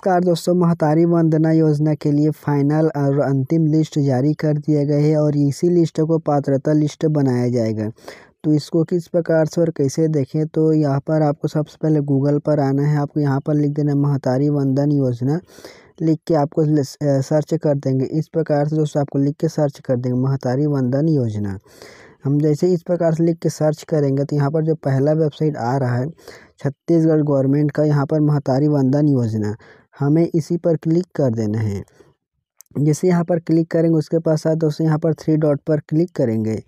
नमस्कार दोस्तों महतारी वंदना योजना के लिए फाइनल और अंतिम लिस्ट जारी कर दिया गया है और इसी लिस्ट को पात्रता लिस्ट बनाया जाएगा तो इसको किस प्रकार से और कैसे देखें तो यहाँ पर आपको सबसे पहले गूगल पर आना है आपको यहाँ पर लिख देना महतारी वंदन योजना लिख के आपको सर्च कर देंगे इस प्रकार से दोस्तों आपको लिख के सर्च कर देंगे महतारी वंदन योजना हम जैसे इस प्रकार से लिख के सर्च करेंगे तो यहाँ पर जो पहला वेबसाइट आ रहा है छत्तीसगढ़ गवर्नमेंट का यहाँ पर महतारी वंदन योजना हमें इसी पर क्लिक कर देना है जैसे यहाँ पर क्लिक करेंगे उसके पास साथ दोस्तों यहाँ पर थ्री डॉट पर क्लिक करेंगे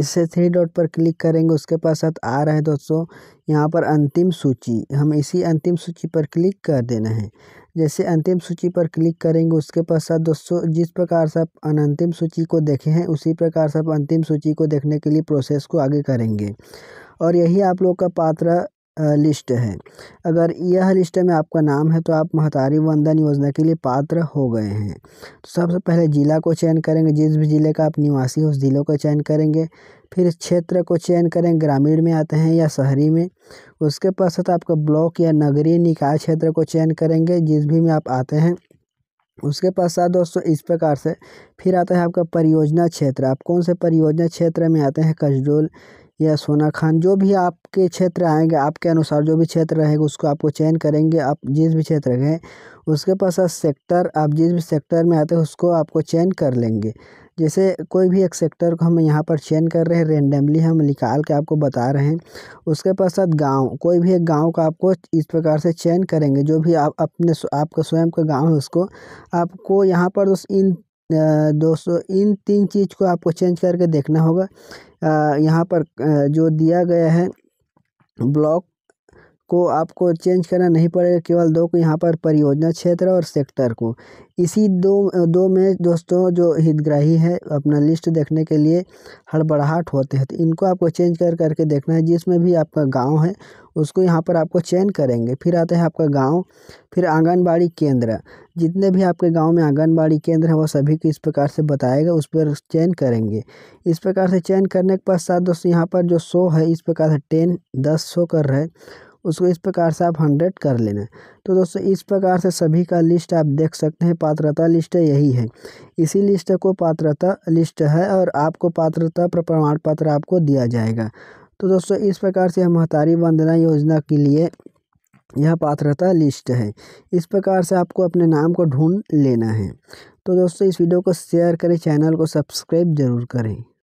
इससे थ्री डॉट पर क्लिक करेंगे उसके पास साथ आ रहा है दोस्तों यहाँ पर अंतिम सूची हम इसी अंतिम सूची पर क्लिक कर देना है जैसे अंतिम सूची पर क्लिक करेंगे उसके पश्चात दोस्तों जिस प्रकार से आप अनंतिम सूची को देखे हैं उसी प्रकार से आप अंतिम सूची को देखने के लिए प्रोसेस को आगे करेंगे और यही आप लोग का पात्र लिस्ट है अगर यह लिस्ट में आपका नाम है तो आप महतारी वंदन योजना के लिए पात्र हो गए हैं तो सबसे पहले ज़िला को चयन करेंगे जिस भी ज़िले का आप निवासी उस ज़िले को चयन करेंगे फिर क्षेत्र को चयन करें ग्रामीण में आते हैं या शहरी में उसके पश्चात आपका ब्लॉक या नगरीय निकाय क्षेत्र को चयन करेंगे जिस भी में आप आते हैं उसके पश्चात दोस्तों इस प्रकार से फिर आता है आपका परियोजना क्षेत्र आप कौन से परियोजना क्षेत्र में आते हैं कजडोल या सोना खान जो भी आपके क्षेत्र आएंगे आपके अनुसार जो भी क्षेत्र रहेगा उसको आपको चयन करेंगे आप जिस भी क्षेत्र गए उसके पास सेक्टर आप जिस भी सेक्टर में आते हैं उसको आपको चयन कर लेंगे जैसे कोई भी एक सेक्टर को हम यहाँ पर चयन कर रहे हैं रेंडमली हम निकाल के आपको बता रहे हैं उसके पश्चात गांव कोई भी एक गांव का आपको इस प्रकार से चयन करेंगे जो भी आप अपने आपका स्वयं का गांव है उसको आपको यहाँ पर उस इन दोस्तों इन तीन चीज़ को आपको चेंज करके देखना होगा यहाँ पर जो दिया गया है ब्लॉक को आपको चेंज करना नहीं पड़ेगा केवल दो को यहाँ पर परियोजना क्षेत्र और सेक्टर को इसी दो दो में दोस्तों जो हितग्राही है अपना लिस्ट देखने के लिए हड़बड़ाहट होते हैं तो इनको आपको चेंज कर करके देखना है जिसमें भी आपका गांव है उसको यहाँ पर आपको चेंज करेंगे फिर आता है आपका गांव फिर आंगनबाड़ी केंद्र जितने भी आपके गांव में आंगनबाड़ी केंद्र है वो सभी को इस प्रकार से बताएगा उस पर चयन करेंगे इस प्रकार से चयन करने के पश्चात दोस्तों यहाँ पर जो सो है इस प्रकार से टेन दस सो कर रहे हैं उसको इस प्रकार से आप हंड्रेड कर लेना तो दोस्तों इस प्रकार से सभी का लिस्ट आप देख सकते हैं पात्रता लिस्ट यही है इसी लिस्ट को पात्रता लिस्ट है और आपको पात्रता प्रमाण पत्र आपको दिया जाएगा तो दोस्तों इस प्रकार से हम महतारी वंदना योजना के लिए यह पात्रता लिस्ट है इस प्रकार से आपको अपने नाम को ढूंढ लेना है तो दोस्तों इस वीडियो को शेयर करें चैनल को सब्सक्राइब ज़रूर करें